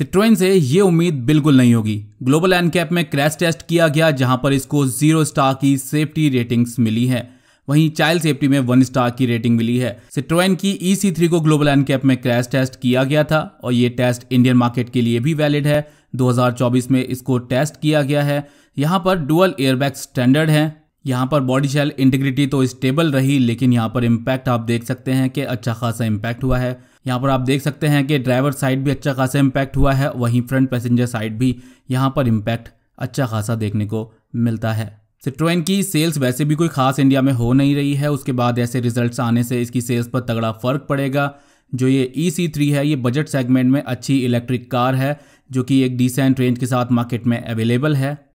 Citroen से ये उम्मीद बिल्कुल नहीं होगी ग्लोबल एनकैप में क्रैश टेस्ट किया गया जहां पर इसको जीरो स्टार की सेफ्टी रेटिंग्स मिली है वहीं चाइल्ड सेफ्टी में वन स्टार की रेटिंग मिली है सिट्रोइन की ई सी थ्री को ग्लोबल एनकैप में क्रैश टेस्ट किया गया था और ये टेस्ट इंडियन मार्केट के लिए भी वैलिड है 2024 में इसको टेस्ट किया गया है यहाँ पर डुअल एयरबैग स्टैंडर्ड है यहाँ पर बॉडी शेल इंटीग्रिटी तो स्टेबल रही लेकिन यहाँ पर इम्पैक्ट आप देख सकते हैं कि अच्छा खासा इम्पैक्ट हुआ है यहाँ पर आप देख सकते हैं कि ड्राइवर साइड भी अच्छा खासा इम्पैक्ट हुआ है वहीं फ्रंट पैसेंजर साइड भी यहाँ पर इम्पैक्ट अच्छा खासा देखने को मिलता है सिट्रोइन की सेल्स वैसे भी कोई खास इंडिया में हो नहीं रही है उसके बाद ऐसे रिजल्ट्स आने से इसकी सेल्स पर तगड़ा फर्क पड़ेगा जो ये ई सी थ्री है ये बजट सेगमेंट में अच्छी इलेक्ट्रिक कार है जो कि एक डिसेंट रेंज के साथ मार्केट में अवेलेबल है